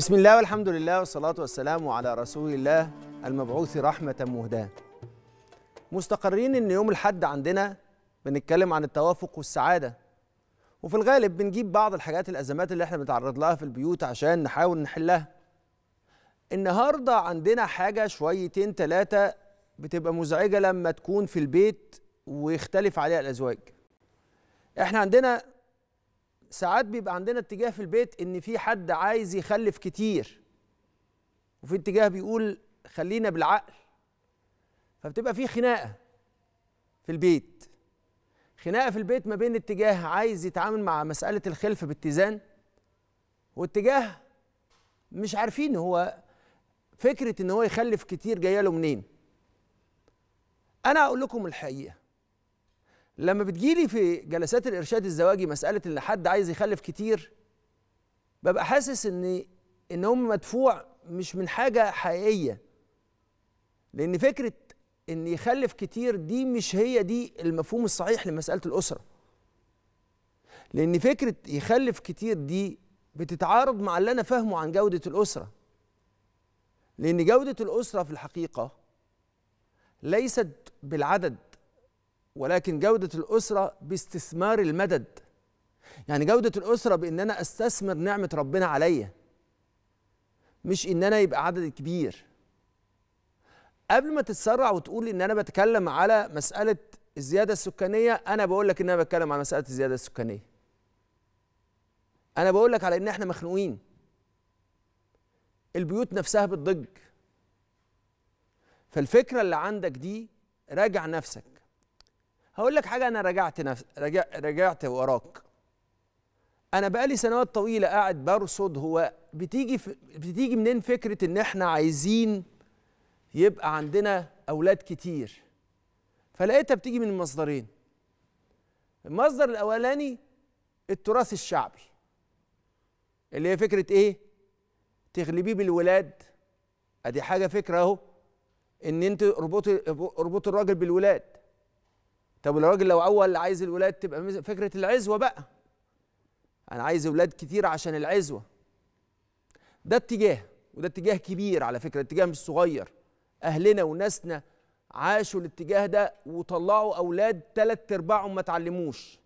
بسم الله والحمد لله والصلاة والسلام على رسول الله المبعوث رحمة مهداة مستقرين إن يوم الحد عندنا بنتكلم عن التوافق والسعادة وفي الغالب بنجيب بعض الحاجات الأزمات اللي احنا بنتعرض لها في البيوت عشان نحاول نحلها النهاردة عندنا حاجة شويتين تلاتة بتبقى مزعجة لما تكون في البيت ويختلف عليها الأزواج احنا عندنا ساعات بيبقى عندنا اتجاه في البيت ان في حد عايز يخلف كتير وفي اتجاه بيقول خلينا بالعقل فبتبقى في خناقه في البيت خناقه في البيت ما بين اتجاه عايز يتعامل مع مساله الخلف باتزان واتجاه مش عارفين هو فكره ان هو يخلف كتير جايه له منين انا هقول لكم الحقيقه لما بتجيلي في جلسات الارشاد الزواجي مساله ان حد عايز يخلف كتير ببقى حاسس ان ان هم مدفوع مش من حاجه حقيقيه لان فكره ان يخلف كتير دي مش هي دي المفهوم الصحيح لمساله الاسره لان فكره يخلف كتير دي بتتعارض مع اللي انا فاهمه عن جوده الاسره لان جوده الاسره في الحقيقه ليست بالعدد ولكن جودة الأسرة باستثمار المدد يعني جودة الأسرة بإن أنا أستثمر نعمة ربنا عليا مش إن أنا يبقى عدد كبير قبل ما تتسرع وتقول إن أنا بتكلم على مسألة الزيادة السكانية أنا بقول لك إن أنا بتكلم على مسألة الزيادة السكانية أنا بقول لك على إن إحنا مخنوقين البيوت نفسها بتضج فالفكرة اللي عندك دي راجع نفسك هقول لك حاجه انا رجعت نفس رجع رجعت وراك انا بقالي سنوات طويله قاعد برصد هو بتيجي ف... بتيجي منين فكره ان احنا عايزين يبقى عندنا اولاد كتير فلقيتها بتيجي من مصدرين المصدر الاولاني التراث الشعبي اللي هي فكره ايه تغلبيه بالولاد ادي حاجه فكره اهو ان انت اربطي اربطي الراجل بالولاد طب الراجل لو اول عايز الولاد تبقى فكره العزوه بقى انا عايز اولاد كتير عشان العزوه ده اتجاه وده اتجاه كبير على فكره اتجاه مش صغير اهلنا وناسنا عاشوا الاتجاه ده وطلعوا اولاد ثلاث ارباعهم ما تعلموش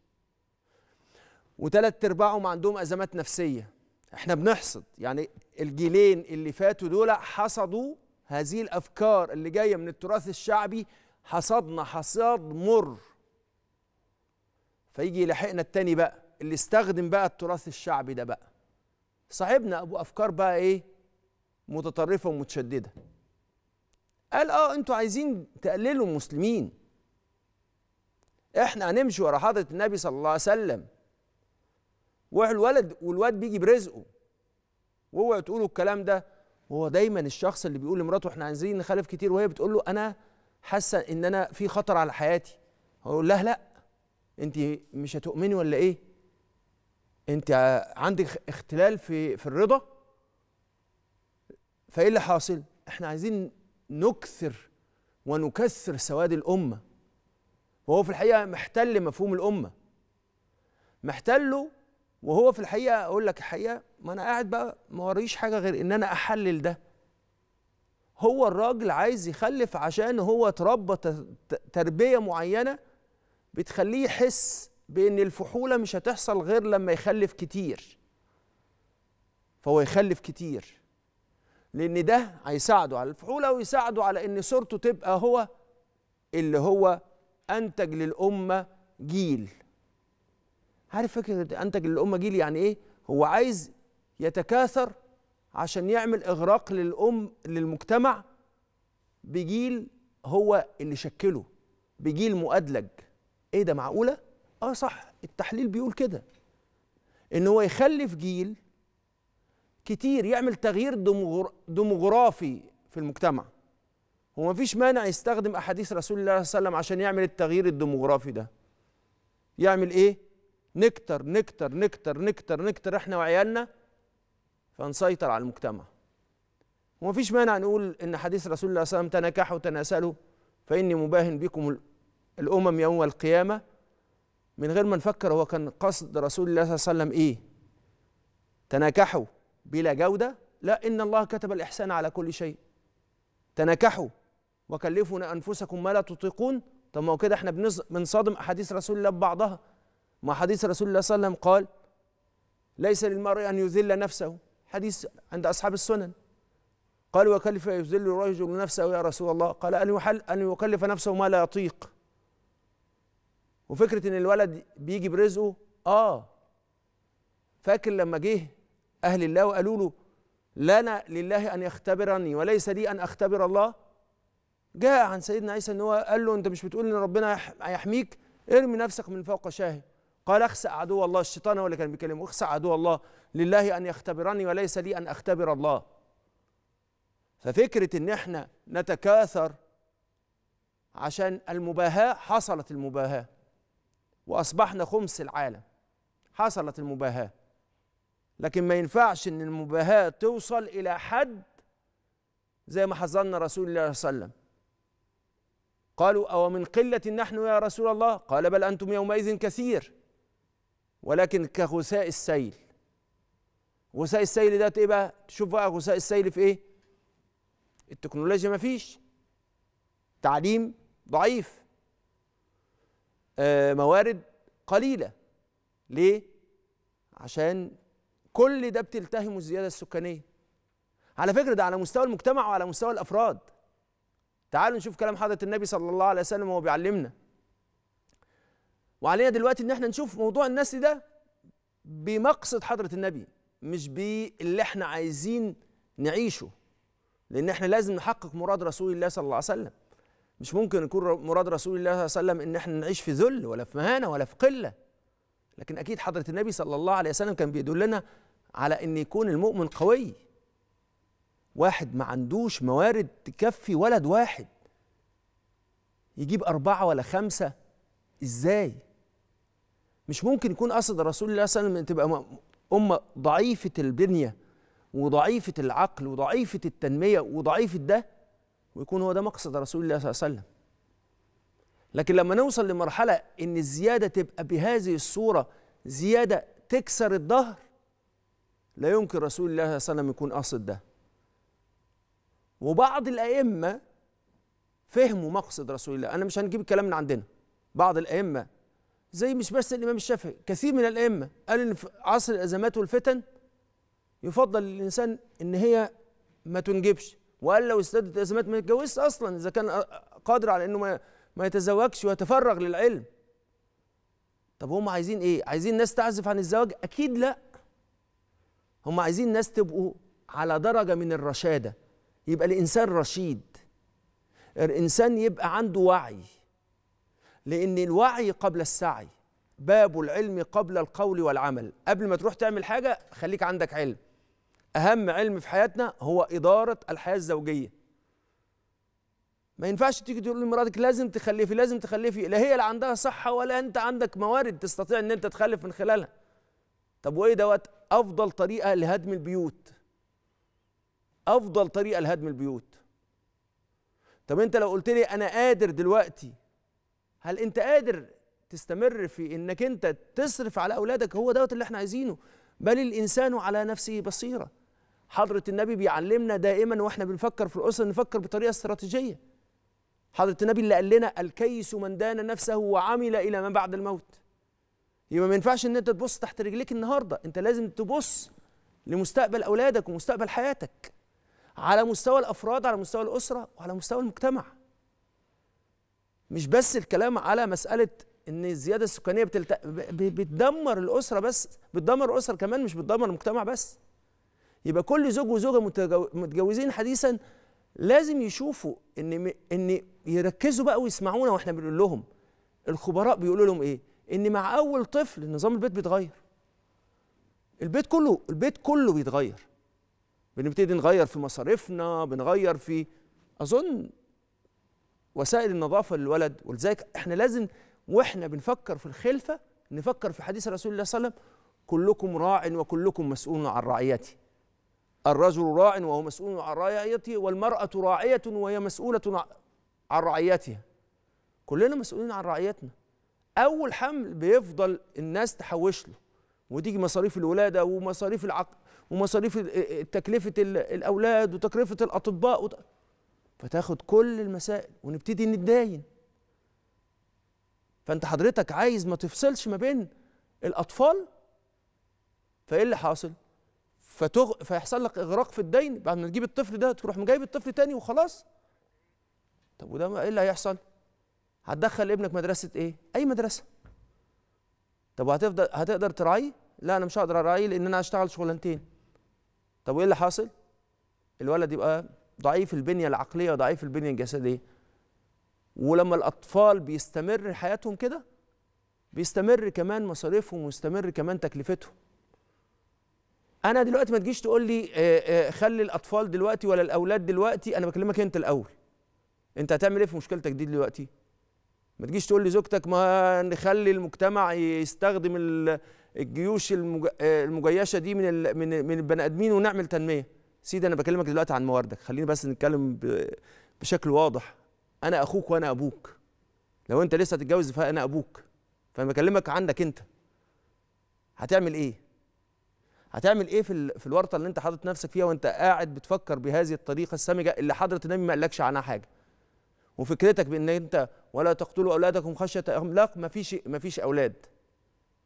وثلاث ارباعهم عندهم ازمات نفسيه احنا بنحصد يعني الجيلين اللي فاتوا دول حصدوا هذه الافكار اللي جايه من التراث الشعبي حصدنا حصاد مر فيجي يلاحقنا التاني بقى اللي استخدم بقى التراث الشعبي ده بقى صاحبنا ابو افكار بقى ايه متطرفه ومتشدده قال اه انتوا عايزين تقللوا المسلمين احنا هنمشي ورا حضره النبي صلى الله عليه وسلم والولد والواد بيجي برزقه واوعوا تقولوا الكلام ده وهو دايما الشخص اللي بيقول لمراته احنا عايزين نخالف كتير وهي بتقول له انا حاسه ان انا في خطر على حياتي هقول لها لا انت مش هتؤمني ولا ايه انت عندك اختلال في في الرضا فايه اللي حاصل احنا عايزين نكثر ونكثر سواد الامه وهو في الحقيقه محتل مفهوم الامه محتله وهو في الحقيقه اقول لك الحقيقه ما انا قاعد بقى ما وريش حاجه غير ان انا احلل ده هو الراجل عايز يخلف عشان هو تربى تربيه معينه بتخليه يحس بان الفحوله مش هتحصل غير لما يخلف كتير فهو يخلف كتير لان ده هيساعده على الفحوله ويساعده على ان صورته تبقى هو اللي هو انتج للامه جيل عارف فكره انتج للامه جيل يعني ايه هو عايز يتكاثر عشان يعمل اغراق للام للمجتمع بجيل هو اللي شكله بجيل مؤدلج ايه ده معقوله اه صح التحليل بيقول كده ان هو يخلف جيل كتير يعمل تغيير ديموغرافي في المجتمع وما فيش مانع يستخدم احاديث رسول الله صلى الله عليه وسلم عشان يعمل التغيير الديموغرافي ده يعمل ايه نكتر نكتر نكتر نكتر نكتر احنا وعيالنا فنسيطر على المجتمع وما فيش مانع نقول ان حديث رسول الله صلى الله عليه وسلم تناكحوا تناسلوا فاني مباهن بكم الامم يوم القيامه من غير ما نفكر هو كان قصد رسول الله صلى الله عليه وسلم ايه تناكحوا بلا جوده لا ان الله كتب الاحسان على كل شيء تناكحوا وكلفوا انفسكم ما لا تطيقون طب ما هو كده احنا بنصادم احاديث رسول الله ببعضها ما حديث رسول الله صلى الله عليه وسلم قال ليس للمرء ان يذل نفسه حديث عند أصحاب السنن قال وكلف يذل الرجل نفسه يا رسول الله قال أن يحل أن يكلف نفسه ما لا يطيق وفكرة إن الولد بيجي برزقه آه فاكر لما جه أهل الله وقالوا له لنا لله أن يختبرني وليس لي أن أختبر الله جاء عن سيدنا عيسى ان هو قال له انت مش بتقول ان ربنا هيحميك ارمي نفسك من فوق شاهي قال اخسأ عدو الله الشيطان هو اللي كان بيكلمه اخسأ عدو الله لله أن يختبرني وليس لي أن أختبر الله ففكرة إن احنا نتكاثر عشان المباهاة حصلت المباهاة وأصبحنا خمس العالم حصلت المباهاة لكن ما ينفعش إن المباهاة توصل إلى حد زي ما حذرنا رسول الله صلى الله عليه وسلم قالوا أو من قلة نحن يا رسول الله قال بل أنتم يومئذ كثير ولكن كغثاء السيل غثاء السيل ده ايه بقى تشوف بقى غثاء السيل في ايه التكنولوجيا ما فيش تعليم ضعيف آه موارد قليله ليه عشان كل ده بتلتهمه الزياده السكانيه على فكره ده على مستوى المجتمع وعلى مستوى الافراد تعالوا نشوف كلام حضره النبي صلى الله عليه وسلم وهو بيعلمنا وعلينا دلوقتي ان احنا نشوف موضوع النسل ده بمقصد حضره النبي مش باللي احنا عايزين نعيشه لان احنا لازم نحقق مراد رسول الله صلى الله عليه وسلم مش ممكن يكون مراد رسول الله صلى الله عليه وسلم ان احنا نعيش في ذل ولا في مهانه ولا في قله لكن اكيد حضره النبي صلى الله عليه وسلم كان بيدلنا على ان يكون المؤمن قوي واحد ما عندوش موارد تكفي ولد واحد يجيب أربعة ولا خمسة إزاي؟ مش ممكن يكون قصد رسول الله صلى الله عليه وسلم تبقى أمة ضعيفة البنية وضعيفة العقل وضعيفة التنمية وضعيفة ده ويكون هو ده مقصد رسول الله صلى الله عليه وسلم لكن لما نوصل لمرحلة إن الزيادة تبقى بهذه الصورة زيادة تكسر الظهر لا يمكن رسول الله صلى الله عليه وسلم يكون قاصد ده وبعض الأئمة فهموا مقصد رسول الله أنا مش هنجيب الكلام من عندنا بعض الأئمة زي مش بس الامام الشافعي كثير من الائمه قال ان في عصر الازمات والفتن يفضل للانسان ان هي ما تنجبش وقال لو استدت الازمات ما يتجوزش اصلا اذا كان قادر على انه ما ما يتزوجش ويتفرغ للعلم طب هم عايزين ايه عايزين ناس تعزف عن الزواج اكيد لا هم عايزين ناس تبقوا على درجه من الرشاده يبقى الانسان رشيد الانسان يبقى عنده وعي لأن الوعي قبل السعي باب العلم قبل القول والعمل قبل ما تروح تعمل حاجة خليك عندك علم أهم علم في حياتنا هو إدارة الحياة الزوجية ما ينفعش تيجي تقول لمراتك لازم تخلفي لازم تخلفي لا هي اللي عندها صحة ولا أنت عندك موارد تستطيع أن أنت تخلف من خلالها طب وإيه دوت أفضل طريقة لهدم البيوت أفضل طريقة لهدم البيوت طب أنت لو قلت لي أنا قادر دلوقتي هل انت قادر تستمر في انك انت تصرف على اولادك هو دوت اللي احنا عايزينه بل الانسان على نفسه بصيره حضره النبي بيعلمنا دائما واحنا بنفكر في الاسره نفكر بطريقه استراتيجيه حضره النبي اللي قال لنا الكيس من دان نفسه وعمل الى ما بعد الموت يبقى ما ينفعش ان انت تبص تحت رجليك النهارده انت لازم تبص لمستقبل اولادك ومستقبل حياتك على مستوى الافراد على مستوى الاسره وعلى مستوى المجتمع مش بس الكلام على مساله ان الزياده السكانيه بتلت... بتدمر الاسره بس بتدمر الاسر كمان مش بتدمر المجتمع بس يبقى كل زوج وزوجه متجوزين حديثا لازم يشوفوا ان ان يركزوا بقى ويسمعونا واحنا بنقول لهم الخبراء بيقولوا لهم ايه ان مع اول طفل نظام البيت بيتغير البيت كله البيت كله بيتغير بنبتدي نغير في مصاريفنا بنغير في اظن وسائل النظافه للولد ولذلك احنا لازم واحنا بنفكر في الخلفه نفكر في حديث رسول الله صلى الله عليه وسلم كلكم راع وكلكم مسؤول عن رعيته الرجل راع وهو مسؤول عن رعيته والمرأة راعية وهي مسؤولة عن رعيتها كلنا مسؤولين عن رعيتنا أول حمل بيفضل الناس تحوش له وتيجي مصاريف الولادة ومصاريف العقل ومصاريف تكلفة الأولاد وتكلفة الأطباء وت... فتاخد كل المسائل ونبتدي نتداين فانت حضرتك عايز ما تفصلش ما بين الاطفال فايه اللي حاصل فتغ... فيحصل لك اغراق في الدين بعد ما تجيب الطفل ده تروح جايب الطفل تاني وخلاص طب وده ايه اللي هيحصل هتدخل ابنك مدرسه ايه اي مدرسه طب وهتفضل هتقدر تراعيه لا انا مش هقدر اراعيه لان انا هشتغل شغلانتين طب وايه اللي حاصل الولد يبقى ضعيف البنيه العقليه وضعيف البنيه الجسديه ولما الاطفال بيستمر حياتهم كده بيستمر كمان مصاريفهم ويستمر كمان تكلفتهم انا دلوقتي ما تجيش تقول لي آه، آه، خلي الاطفال دلوقتي ولا الاولاد دلوقتي انا بكلمك انت الاول انت هتعمل ايه في مشكلتك دي دلوقتي ما تجيش تقول لي زوجتك ما نخلي المجتمع يستخدم الجيوش آه، المجيشه دي من من البني ادمين ونعمل تنميه سيدي انا بكلمك دلوقتي عن مواردك خليني بس نتكلم بشكل واضح انا اخوك وانا ابوك لو انت لسه هتتجوز فانا ابوك فانا بكلمك عندك انت هتعمل ايه هتعمل ايه في في الورطه اللي انت حاطط نفسك فيها وانت قاعد بتفكر بهذه الطريقه السامجه اللي حضره النبي ما قالكش عنها حاجه وفكرتك بان انت ولا تقتلوا اولادكم خشيه املاق ما فيش ما فيش اولاد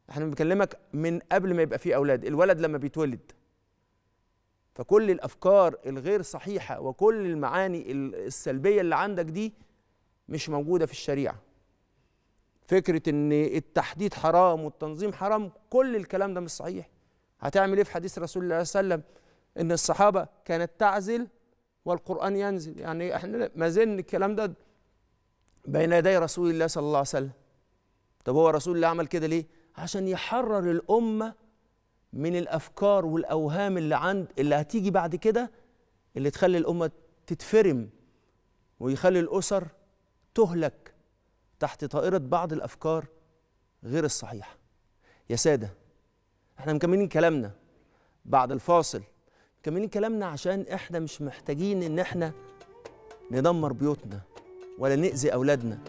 احنا بنكلمك من قبل ما يبقى في اولاد الولد لما بيتولد فكل الافكار الغير صحيحه وكل المعاني السلبيه اللي عندك دي مش موجوده في الشريعه فكره ان التحديد حرام والتنظيم حرام كل الكلام ده مش صحيح هتعمل ايه في حديث رسول الله صلى الله عليه وسلم ان الصحابه كانت تعزل والقران ينزل يعني احنا ما زلنا الكلام ده بين يدي رسول الله صلى الله عليه وسلم طب هو رسول الله عمل كده ليه عشان يحرر الامه من الافكار والاوهام اللي عند اللي هتيجي بعد كده اللي تخلي الامه تتفرم ويخلي الاسر تهلك تحت طائره بعض الافكار غير الصحيحه يا ساده احنا مكملين كلامنا بعد الفاصل مكملين كلامنا عشان احنا مش محتاجين ان احنا ندمر بيوتنا ولا نأذي اولادنا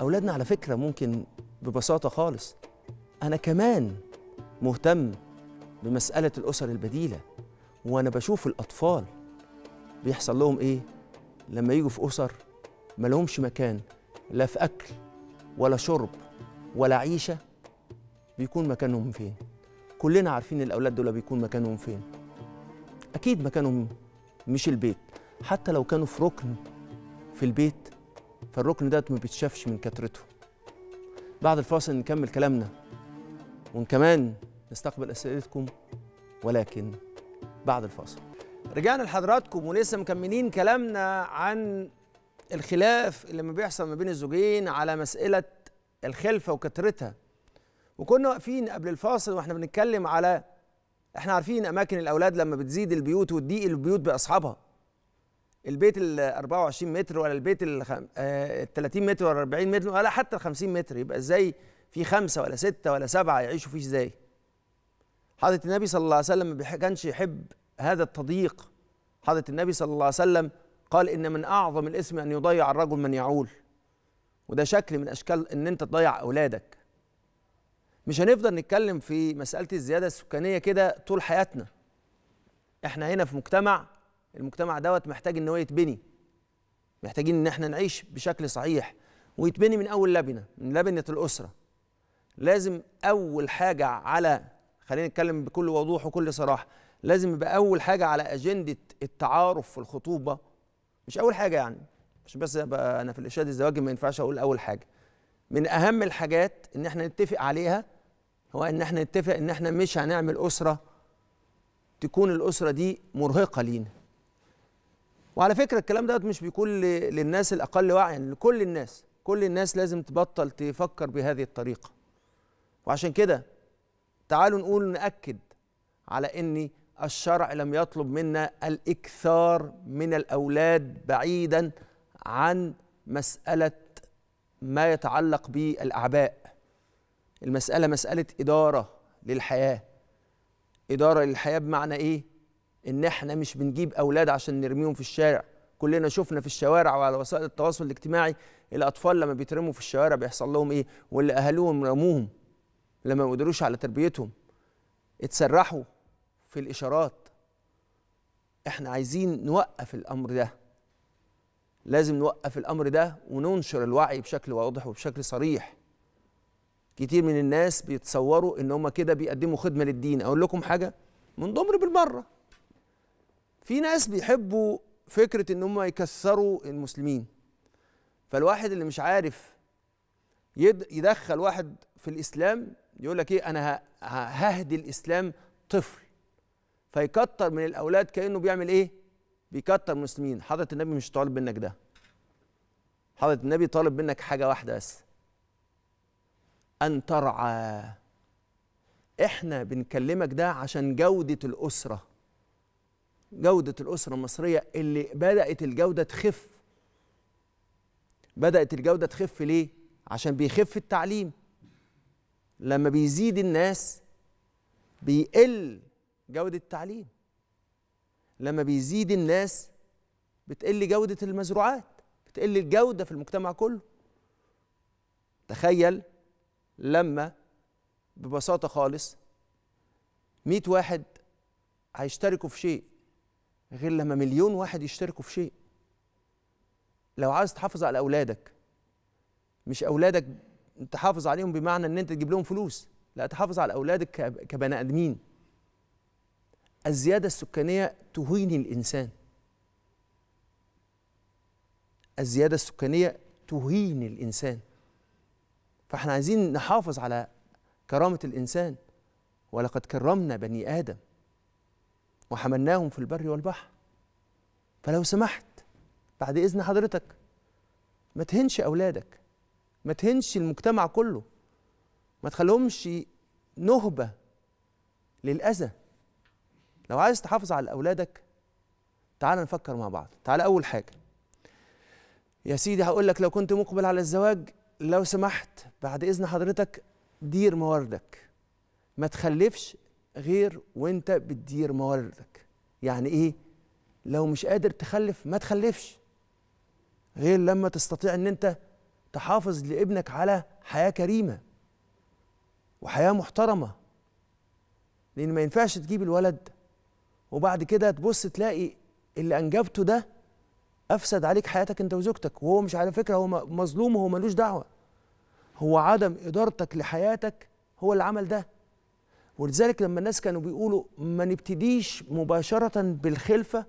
اولادنا على فكره ممكن ببساطه خالص انا كمان مهتم بمسألة الأسر البديلة وأنا بشوف الأطفال بيحصل لهم إيه لما يجوا في أسر ما لهمش مكان لا في أكل ولا شرب ولا عيشة بيكون مكانهم فين كلنا عارفين الأولاد دول بيكون مكانهم فين أكيد مكانهم مش البيت حتى لو كانوا في ركن في البيت فالركن ده ما بيتشافش من كترته بعد الفاصل نكمل كلامنا وكمان نستقبل أسئلتكم ولكن بعد الفاصل رجعنا لحضراتكم ولسه مكملين كلامنا عن الخلاف اللي ما بيحصل ما بين الزوجين على مسألة الخلفة وكثرتها وكنا واقفين قبل الفاصل واحنا بنتكلم على احنا عارفين اماكن الاولاد لما بتزيد البيوت وتضيق البيوت باصحابها البيت ال 24 متر ولا البيت ال 30 آه، متر ولا 40 متر ولا حتى ال 50 متر يبقى ازاي في خمسه ولا سته ولا سبعه يعيشوا فيه ازاي؟ حضرة النبي صلى الله عليه وسلم ما كانش يحب هذا التضييق حضرة النبي صلى الله عليه وسلم قال إن من أعظم الإثم أن يضيع الرجل من يعول وده شكل من أشكال إن أنت تضيع أولادك مش هنفضل نتكلم في مسألة الزيادة السكانية كده طول حياتنا احنا هنا في مجتمع المجتمع دوت محتاج ان هو يتبني محتاجين ان احنا نعيش بشكل صحيح ويتبني من اول لبنه من لبنه الاسره لازم اول حاجه على خلينا نتكلم بكل وضوح وكل صراحه لازم يبقى اول حاجه على اجنده التعارف في الخطوبه مش اول حاجه يعني مش بس ابقى انا في الارشاد الزواجي ما ينفعش اقول اول حاجه من اهم الحاجات ان احنا نتفق عليها هو ان احنا نتفق ان احنا مش هنعمل اسره تكون الاسره دي مرهقه لينا وعلى فكره الكلام دوت مش بيكون للناس الاقل وعيا لكل الناس كل الناس لازم تبطل تفكر بهذه الطريقه وعشان كده تعالوا نقول نأكد على أن الشرع لم يطلب منا الإكثار من الأولاد بعيدا عن مسألة ما يتعلق بالأعباء المسألة مسألة إدارة للحياة إدارة للحياة بمعنى إيه؟ إن إحنا مش بنجيب أولاد عشان نرميهم في الشارع كلنا شفنا في الشوارع وعلى وسائل التواصل الاجتماعي الأطفال لما بيترموا في الشوارع بيحصل لهم إيه؟ واللي أهلهم رموهم لما ما قدروش على تربيتهم اتسرحوا في الاشارات احنا عايزين نوقف الامر ده لازم نوقف الامر ده وننشر الوعي بشكل واضح وبشكل صريح كتير من الناس بيتصوروا ان هم كده بيقدموا خدمه للدين اقول لكم حاجه من ضمر بالمره في ناس بيحبوا فكره ان هم يكسروا المسلمين فالواحد اللي مش عارف يدخل واحد في الاسلام يقول لك ايه انا ههدي الاسلام طفل فيكتر من الاولاد كانه بيعمل ايه بيكتر مسلمين حضره النبي مش طالب منك ده حضره النبي طالب منك حاجه واحده بس ان ترعى احنا بنكلمك ده عشان جوده الاسره جوده الاسره المصريه اللي بدات الجوده تخف بدات الجوده تخف ليه عشان بيخف التعليم لما بيزيد الناس بيقل جودة التعليم لما بيزيد الناس بتقل جودة المزروعات بتقل الجودة في المجتمع كله تخيل لما ببساطة خالص مئة واحد هيشتركوا في شيء غير لما مليون واحد يشتركوا في شيء لو عايز تحافظ على أولادك مش أولادك تحافظ عليهم بمعنى ان انت تجيب لهم فلوس لا تحافظ على اولادك كبني ادمين الزياده السكانيه تهين الانسان الزياده السكانيه تهين الانسان فاحنا عايزين نحافظ على كرامه الانسان ولقد كرمنا بني ادم وحملناهم في البر والبحر فلو سمحت بعد اذن حضرتك ما تهنش اولادك ما تهنش المجتمع كله ما تخليهمش نهبة للأذى لو عايز تحافظ على أولادك تعال نفكر مع بعض تعال أول حاجة يا سيدي هقول لك لو كنت مقبل على الزواج لو سمحت بعد إذن حضرتك دير مواردك ما تخلفش غير وانت بتدير مواردك يعني ايه لو مش قادر تخلف ما تخلفش غير لما تستطيع ان انت تحافظ لابنك على حياه كريمه وحياه محترمه لان ما ينفعش تجيب الولد وبعد كده تبص تلاقي اللي انجبته ده افسد عليك حياتك انت وزوجتك وهو مش على فكره هو مظلوم وهو ملوش دعوه هو عدم ادارتك لحياتك هو اللي عمل ده ولذلك لما الناس كانوا بيقولوا ما نبتديش مباشره بالخلفه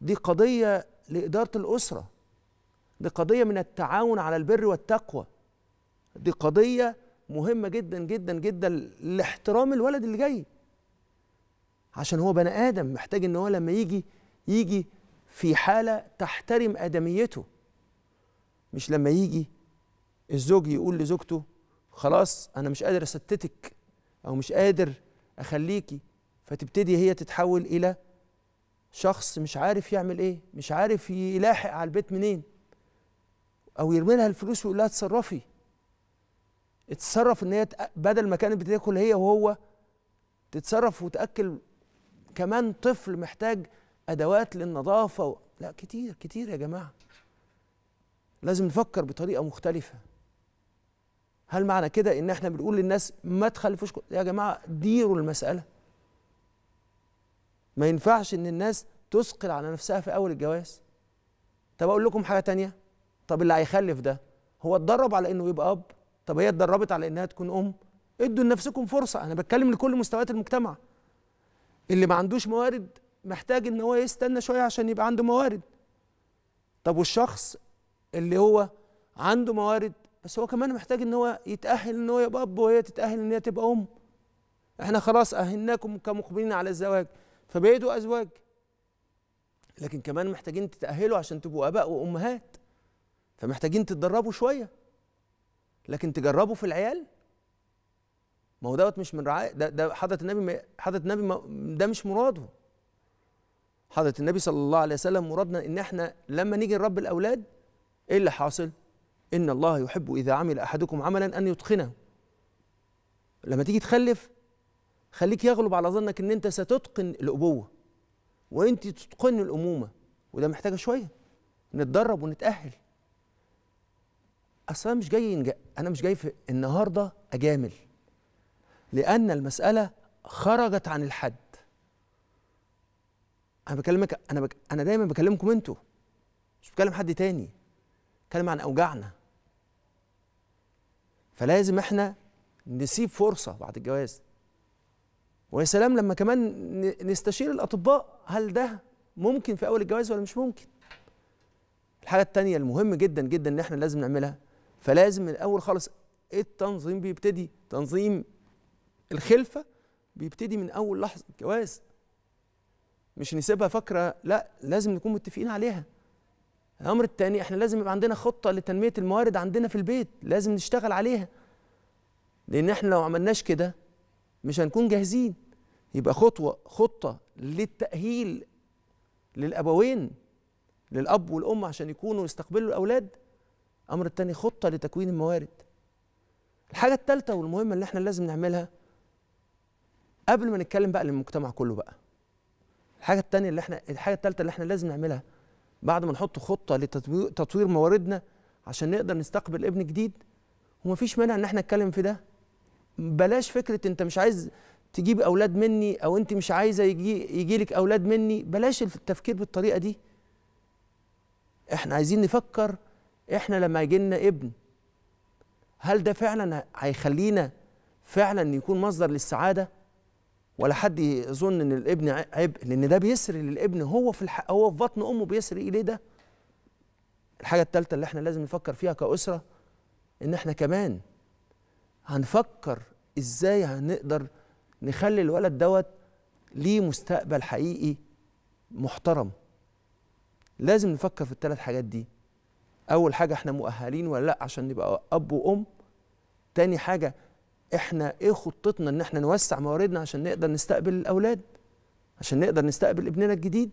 دي قضيه لاداره الاسره دي قضية من التعاون على البر والتقوى دي قضية مهمة جدا جدا جدا لاحترام الولد اللي جاي عشان هو بني آدم محتاج إن هو لما يجي يجي في حالة تحترم آدميته مش لما يجي الزوج يقول لزوجته خلاص أنا مش قادر أستتك أو مش قادر أخليكي فتبتدي هي تتحول إلى شخص مش عارف يعمل إيه مش عارف يلاحق على البيت منين او يرمي لها الفلوس ويقول لها اتصرفي اتصرف ان هي بدل ما كانت بتاكل هي وهو تتصرف وتاكل كمان طفل محتاج ادوات للنظافه و... لا كتير كتير يا جماعه لازم نفكر بطريقه مختلفه هل معنى كده ان احنا بنقول للناس ما تخلفوش يا جماعه ديروا المساله ما ينفعش ان الناس تثقل على نفسها في اول الجواز طب اقول لكم حاجه تانيه طب اللي هيخلف ده هو اتدرب على انه يبقى اب طب هي اتدربت على انها تكون ام ادوا لنفسكم فرصه انا بتكلم لكل مستويات المجتمع اللي ما عندوش موارد محتاج ان هو يستنى شويه عشان يبقى عنده موارد طب والشخص اللي هو عنده موارد بس هو كمان محتاج ان هو يتاهل ان هو يبقى اب وهي تتاهل ان هي تبقى ام احنا خلاص اهلناكم كمقبلين على الزواج فبقيتوا ازواج لكن كمان محتاجين تتاهلوا عشان تبقوا اباء وامهات فمحتاجين تتدربوا شويه لكن تجربوا في العيال ما هو دوت مش من رعاية ده, ده حضرة النبي حضرة النبي ده مش مراده حضرة النبي صلى الله عليه وسلم مرادنا ان احنا لما نيجي نربي الاولاد ايه اللي حاصل؟ ان الله يحب اذا عمل احدكم عملا ان يتقنه لما تيجي تخلف خليك يغلب على ظنك ان انت ستتقن الابوه وانت تتقن الامومه وده محتاجه شويه نتدرب ونتاهل اصل انا مش جاي ينج... انا مش جاي في النهارده اجامل لان المساله خرجت عن الحد انا بكلمك انا بك... انا دايما بكلمكم انتوا مش بكلم حد تاني بتكلم عن اوجاعنا فلازم احنا نسيب فرصه بعد الجواز ويا سلام لما كمان نستشير الاطباء هل ده ممكن في اول الجواز ولا مش ممكن الحاجه التانية المهم جدا جدا ان احنا لازم نعملها فلازم الاول خالص التنظيم بيبتدي تنظيم الخلفه بيبتدي من اول لحظه الجواز مش نسيبها فكره لا لازم نكون متفقين عليها الامر الثاني احنا لازم يبقى عندنا خطه لتنميه الموارد عندنا في البيت لازم نشتغل عليها لان احنا لو عملناش كده مش هنكون جاهزين يبقى خطوه خطه للتاهيل للابوين للاب والام عشان يكونوا يستقبلوا الاولاد الامر الثاني خطه لتكوين الموارد الحاجه الثالثه والمهمه اللي احنا لازم نعملها قبل ما نتكلم بقى للمجتمع كله بقى الحاجه الثانيه اللي احنا الحاجه الثالثه اللي احنا لازم نعملها بعد ما نحط خطه لتطوير مواردنا عشان نقدر نستقبل ابن جديد ومفيش مانع ان احنا نتكلم في ده بلاش فكره انت مش عايز تجيب اولاد مني او انت مش عايزه يجي يجي لك اولاد مني بلاش التفكير بالطريقه دي احنا عايزين نفكر احنا لما يجي لنا ابن هل ده فعلا هيخلينا فعلا يكون مصدر للسعاده ولا حد يظن ان الابن عبء لان ده بيسري للابن هو في الح... هو في بطن امه بيسري اليه ده الحاجه الثالثه اللي احنا لازم نفكر فيها كاسره ان احنا كمان هنفكر ازاي هنقدر نخلي الولد دوت ليه مستقبل حقيقي محترم لازم نفكر في الثلاث حاجات دي اول حاجه احنا مؤهلين ولا لا عشان نبقى اب وام تاني حاجه احنا ايه خطتنا ان احنا نوسع مواردنا عشان نقدر نستقبل الاولاد عشان نقدر نستقبل ابننا الجديد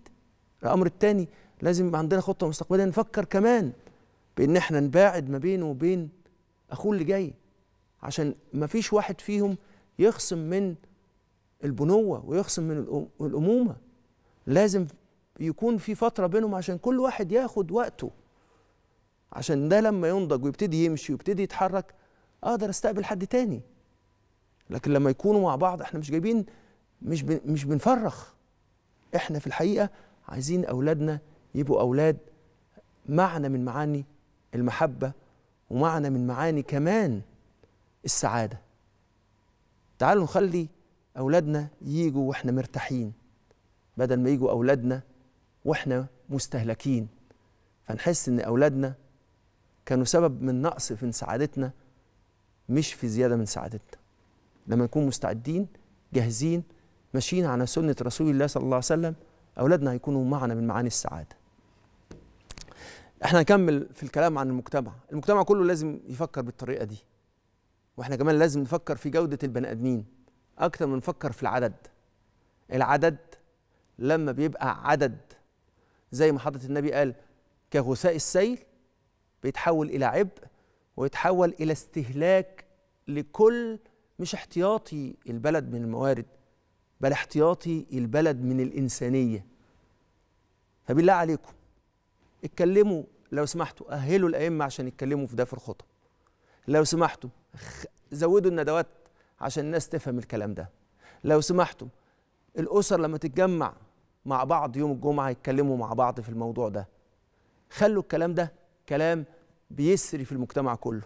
الامر الثاني لازم يبقى عندنا خطه مستقبليه نفكر كمان بان احنا نباعد ما بينه وبين اخوه اللي جاي عشان ما فيش واحد فيهم يخصم من البنوه ويخصم من الامومه لازم يكون في فتره بينهم عشان كل واحد ياخد وقته عشان ده لما ينضج ويبتدي يمشي ويبتدي يتحرك اقدر استقبل حد تاني لكن لما يكونوا مع بعض احنا مش جايبين مش بن مش بنفرخ احنا في الحقيقه عايزين اولادنا يبقوا اولاد معنى من معاني المحبه ومعنى من معاني كمان السعاده تعالوا نخلي اولادنا يجوا واحنا مرتاحين بدل ما يجوا اولادنا واحنا مستهلكين فنحس ان اولادنا كانوا سبب من نقص في سعادتنا مش في زياده من سعادتنا لما نكون مستعدين جاهزين ماشيين على سنه رسول الله صلى الله عليه وسلم اولادنا هيكونوا معنا من معاني السعاده احنا هنكمل في الكلام عن المجتمع المجتمع كله لازم يفكر بالطريقه دي واحنا كمان لازم نفكر في جوده البني ادمين اكتر من نفكر في العدد العدد لما بيبقى عدد زي ما حضرة النبي قال كغثاء السيل بيتحول إلى عبء ويتحول إلى استهلاك لكل مش احتياطي البلد من الموارد بل احتياطي البلد من الإنسانية فبالله عليكم اتكلموا لو سمحتوا أهلوا الأئمة عشان يتكلموا في ده في الخطب لو سمحتوا زودوا الندوات عشان الناس تفهم الكلام ده لو سمحتوا الأسر لما تتجمع مع بعض يوم الجمعة يتكلموا مع بعض في الموضوع ده خلوا الكلام ده كلام بيسري في المجتمع كله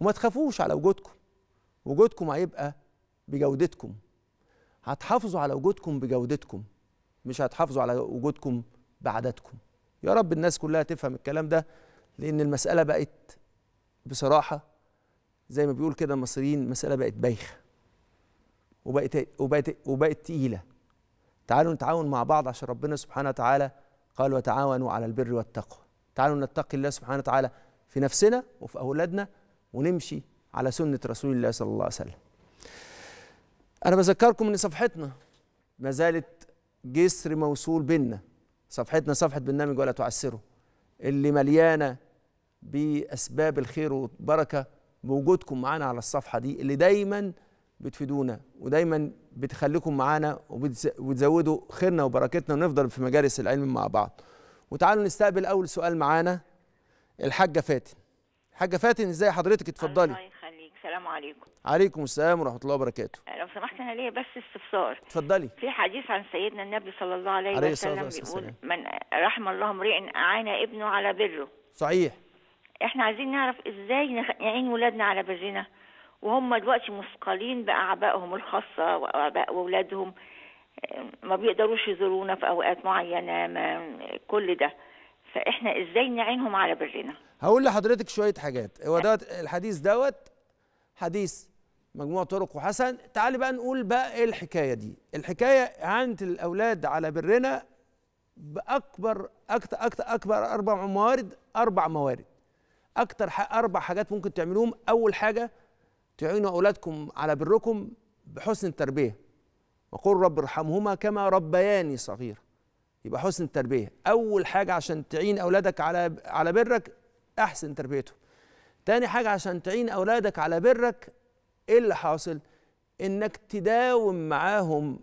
وما تخافوش على وجودكم وجودكم هيبقى بجودتكم هتحافظوا على وجودكم بجودتكم مش هتحافظوا على وجودكم بعددكم يا رب الناس كلها تفهم الكلام ده لان المساله بقت بصراحه زي ما بيقول كده المصريين المساله بقت بايخه وبقت وبقت وبقت تقيله تعالوا نتعاون مع بعض عشان ربنا سبحانه وتعالى قال وتعاونوا على البر والتقوى تعالوا نتقي الله سبحانه وتعالى في نفسنا وفي أولادنا ونمشي على سنة رسول الله صلى الله عليه وسلم أنا بذكركم أن صفحتنا ما زالت جسر موصول بينا صفحتنا صفحة برنامج ولا تعسره اللي مليانة بأسباب الخير والبركة بوجودكم معانا على الصفحة دي اللي دايما بتفيدونا ودايما بتخليكم معانا وبتزودوا خيرنا وبركتنا ونفضل في مجالس العلم مع بعض وتعالوا نستقبل اول سؤال معانا الحاجه فاتن الحاجه فاتن ازاي حضرتك اتفضلي الله يخليك السلام عليكم عليكم السلام ورحمه الله وبركاته آه، لو سمحت انا ليا بس استفسار اتفضلي في حديث عن سيدنا النبي صلى الله عليه, عليه وسلم بيقول من رحم الله امرئ اعان ابنه على بره صحيح احنا عايزين نعرف ازاي نعين ولادنا على برنا وهم دلوقتي مثقلين باعبائهم الخاصه واعباء اولادهم ما بيقدروش يزورونا في اوقات معينه ما كل ده فاحنا ازاي نعينهم على برنا هقول لحضرتك شويه حاجات هو دوت الحديث دوت حديث مجموع طرق وحسن تعالي بقى نقول بقى ايه الحكايه دي الحكايه اعانه الاولاد على برنا باكبر اكتر اكتر اكبر اربع موارد اربع موارد اكتر اربع حاجات ممكن تعملوهم اول حاجه تعينوا اولادكم على بركم بحسن التربيه وقل رب ارحمهما كما ربياني صغيرا يبقى حسن التربيه اول حاجه عشان تعين اولادك على على برك احسن تربيتهم تاني حاجه عشان تعين اولادك على برك ايه اللي حاصل انك تداوم معاهم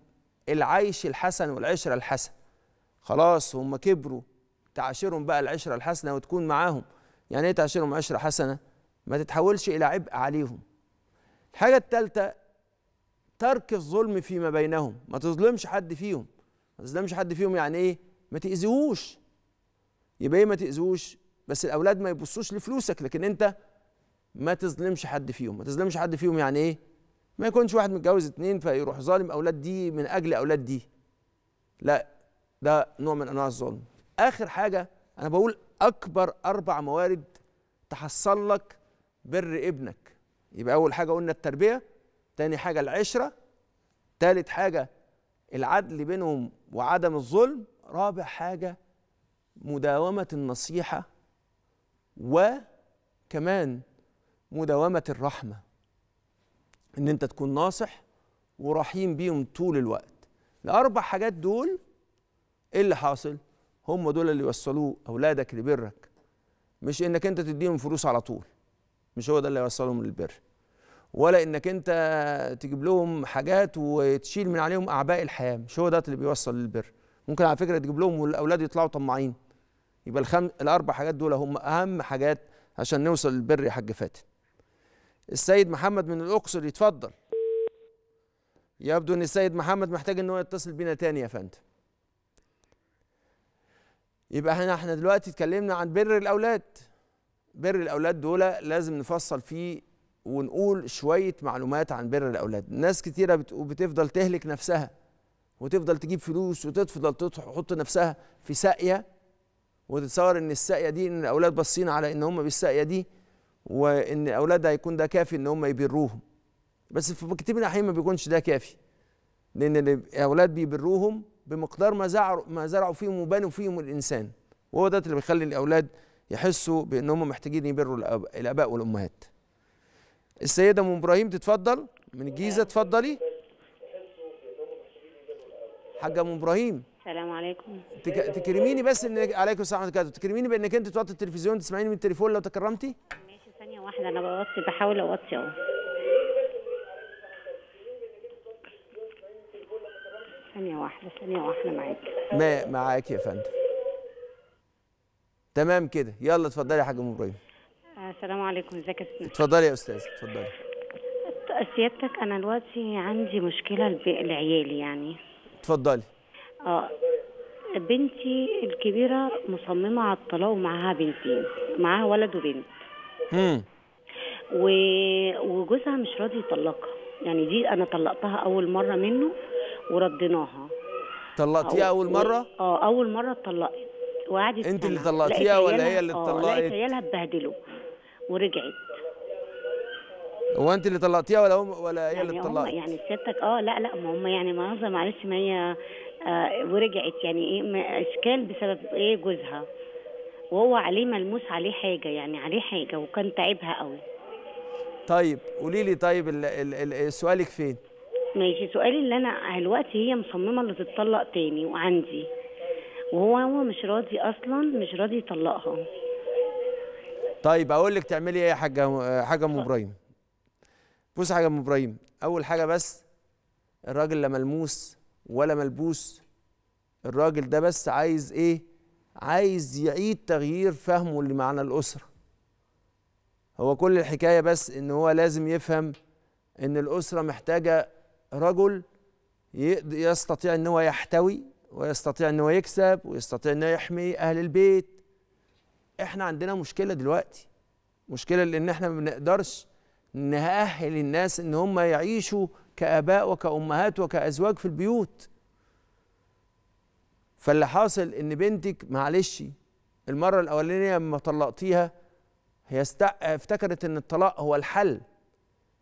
العيش الحسن والعشره الحسنه خلاص هم كبروا تعاشرهم بقى العشره الحسنه وتكون معاهم يعني ايه تعاشرهم عشره حسنه ما تتحولش الى عبء عليهم الحاجه الثالثه ترك الظلم فيما بينهم ما تظلمش حد فيهم ما تظلمش حد فيهم يعني ايه ما تاذيهوش يبقى ايه ما تاذيهوش بس الاولاد ما يبصوش لفلوسك لكن انت ما تظلمش حد فيهم ما تظلمش حد فيهم يعني ايه ما يكونش واحد متجوز اتنين فيروح ظالم اولاد دي من اجل اولاد دي لا ده نوع من انواع الظلم اخر حاجه انا بقول اكبر اربع موارد تحصل لك بر ابنك يبقى اول حاجه قلنا التربيه تاني حاجة العشرة تالت حاجة العدل بينهم وعدم الظلم رابع حاجة مداومة النصيحة وكمان مداومة الرحمة إن أنت تكون ناصح ورحيم بيهم طول الوقت الأربع حاجات دول إيه اللي حاصل؟ هم دول اللي يوصلوه أولادك لبرك مش إنك أنت تديهم فلوس على طول مش هو ده اللي يوصلهم للبر ولا انك انت تجيب لهم حاجات وتشيل من عليهم اعباء الحياه مش هو ده اللي بيوصل للبر ممكن على فكره تجيب لهم والاولاد يطلعوا طماعين يبقى الخم... الاربع حاجات دول هم اهم حاجات عشان نوصل للبر يا حاج فاتن السيد محمد من الاقصر يتفضل يبدو ان السيد محمد محتاج ان هو يتصل بينا تاني يا فندم يبقى احنا احنا دلوقتي اتكلمنا عن بر الاولاد بر الاولاد دول لازم نفصل فيه ونقول شويه معلومات عن بر الاولاد ناس كتيره بتفضل تهلك نفسها وتفضل تجيب فلوس وتفضل تحط نفسها في ساقيه وتتصور ان الساقيه دي ان الاولاد باصين على ان هم بالساقيه دي وان الاولاد هيكون ده كافي ان هم يبروهم بس في كتير من الاحيان ما بيكونش ده كافي لان الاولاد بيبروهم بمقدار ما زرعوا ما زرعوا فيهم وبنوا فيهم الانسان وهو ده اللي بيخلي الاولاد يحسوا بان محتاجين يبروا الاباء والامهات السيده ام ابراهيم تتفضل من الجيزه تفضلي حاجه ام ابراهيم السلام عليكم تك... تكرميني بس ان عليكم السلام ورحمه تكرميني بانك انت توطي التلفزيون تسمعيني من التليفون لو تكرمتي ماشي ثانيه واحده انا بوطي بحاول اوطي اهو ثانيه واحده ثانيه واحده معاك معاك يا فندم تمام كده يلا اتفضلي يا حاج ام ابراهيم السلام عليكم ازيك يا استاذ اتفضلي يا استاذ اتفضلي سيادتك انا دلوقتي عندي مشكله لعيالي يعني اتفضلي اه بنتي الكبيره مصممه على الطلاق ومعاها بنتين معاها ولد وبنت امم و... وجوزها مش راضي يطلقها يعني دي انا طلقتها اول مره منه ورديناها طلقتيها أو... اول مره اه اول مره اتطلقت وقعدت انت اللي طلقتيها ولا هي اللي آه، اتطلقت؟ لقيت عيالها اتبهدلوا ورجعت هو انت اللي طلقتيها ولا هم ولا هي يعني اللي اتطلقت؟ يعني سيادتك اه لا لا ما هم يعني معظم معلش ما هي آه ورجعت يعني ايه اشكال بسبب ايه جوزها وهو عليه ملموس عليه حاجه يعني عليه حاجه وكان تعبها قوي طيب قولي لي طيب الـ الـ الـ سؤالك فين؟ ماشي سؤالي اللي انا دلوقتي هي مصممه اللي تتطلق تاني وعندي وهو هو مش راضي اصلا مش راضي يطلقها طيب اقول لك تعملي ايه يا حاجه حاجه ام ابراهيم بص حاجه ام ابراهيم اول حاجه بس الراجل لا ملموس ولا ملبوس الراجل ده بس عايز ايه عايز يعيد تغيير فهمه لمعنى الاسره هو كل الحكايه بس ان هو لازم يفهم ان الاسره محتاجه رجل يستطيع ان هو يحتوي ويستطيع ان هو يكسب ويستطيع ان هو يحمي اهل البيت احنا عندنا مشكله دلوقتي مشكله لان احنا ما بنقدرش نأهل الناس ان هم يعيشوا كاباء وكامهات وكازواج في البيوت فاللي حاصل ان بنتك معلش المره الاولانيه لما طلقتيها هي است... افتكرت ان الطلاق هو الحل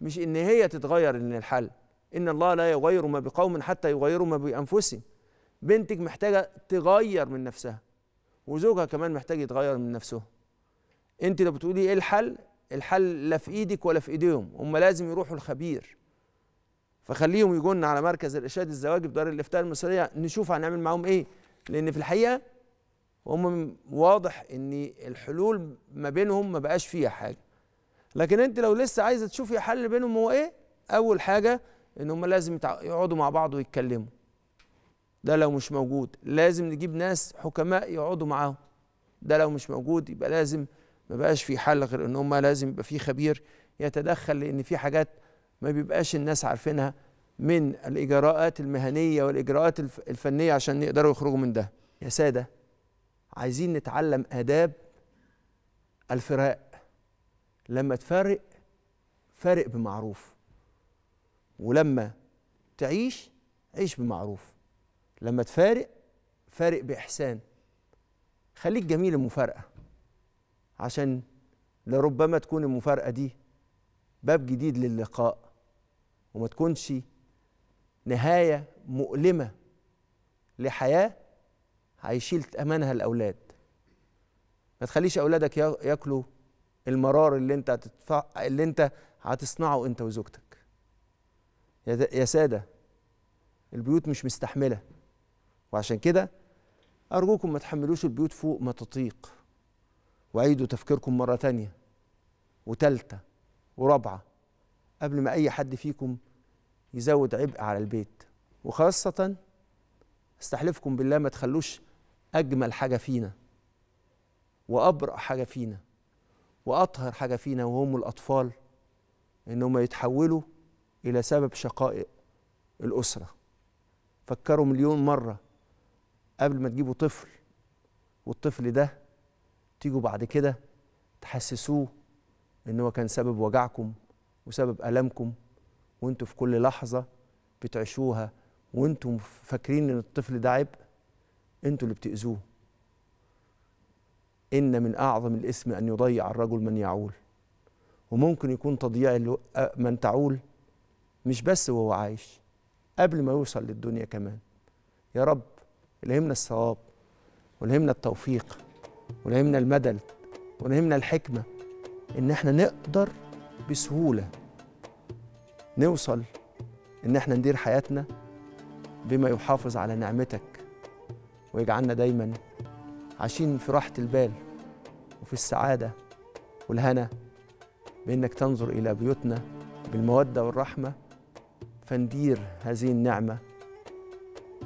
مش ان هي تتغير ان الحل ان الله لا يغير ما بقوم حتى يغيروا ما بانفسهم بنتك محتاجه تغير من نفسها وزوجها كمان محتاج يتغير من نفسه انت لو بتقولي ايه الحل الحل لا في ايدك ولا في ايديهم هم لازم يروحوا الخبير فخليهم يجون على مركز الارشاد الزواجي في دار الافتاء المصريه نشوف هنعمل معاهم ايه لان في الحقيقه هم واضح ان الحلول ما بينهم ما بقاش فيها حاجه لكن انت لو لسه عايزه تشوفي حل بينهم هو ايه اول حاجه ان هم لازم يقعدوا مع بعض ويتكلموا ده لو مش موجود لازم نجيب ناس حكماء يقعدوا معاهم ده لو مش موجود يبقى لازم ما بقاش في حل غير ان هم لازم يبقى في خبير يتدخل لان في حاجات ما بيبقاش الناس عارفينها من الاجراءات المهنيه والاجراءات الفنيه عشان يقدروا يخرجوا من ده يا ساده عايزين نتعلم اداب الفراق لما تفارق فارق بمعروف ولما تعيش عيش بمعروف لما تفارق فارق باحسان خليك جميل المفارقه عشان لربما تكون المفارقه دي باب جديد للقاء وما تكونش نهايه مؤلمه لحياه هيشيل امانها الاولاد ما تخليش اولادك ياكلوا المرار اللي انت هتدفع اللي انت هتصنعه انت وزوجتك يا ساده البيوت مش مستحمله وعشان كده أرجوكم ما تحملوش البيوت فوق ما تطيق وعيدوا تفكيركم مرة تانية وتالتة ورابعة قبل ما أي حد فيكم يزود عبء على البيت وخاصة استحلفكم بالله ما تخلوش أجمل حاجة فينا وأبرأ حاجة فينا وأطهر حاجة فينا وهم الأطفال إنهم يتحولوا إلى سبب شقائق الأسرة فكروا مليون مرة قبل ما تجيبوا طفل والطفل ده تيجوا بعد كده تحسسوه ان هو كان سبب وجعكم وسبب ألمكم وانتوا في كل لحظة بتعيشوها وانتم فاكرين ان الطفل ده عبء انتوا اللي بتأذوه إن من أعظم الإثم أن يضيع الرجل من يعول وممكن يكون تضييع من تعول مش بس وهو عايش قبل ما يوصل للدنيا كمان يا رب الهمنا الصواب والهمنا التوفيق والهمنا المدد والهمنا الحكمة إن إحنا نقدر بسهولة نوصل إن إحنا ندير حياتنا بما يحافظ على نعمتك ويجعلنا دايما عايشين في راحة البال وفي السعادة والهنا بإنك تنظر إلى بيوتنا بالمودة والرحمة فندير هذه النعمة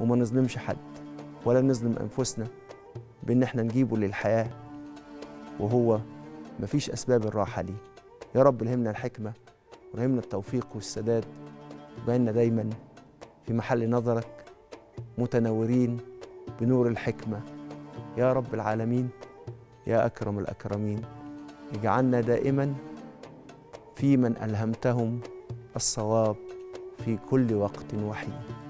وما نظلمش حد ولا نظلم أنفسنا بإن إحنا نجيبه للحياة وهو مفيش أسباب الراحة ليه يا رب الهمنا الحكمة والهمنا التوفيق والسداد وبيننا دايما في محل نظرك متنورين بنور الحكمة يا رب العالمين يا أكرم الأكرمين اجعلنا دائما في من ألهمتهم الصواب في كل وقت وحيد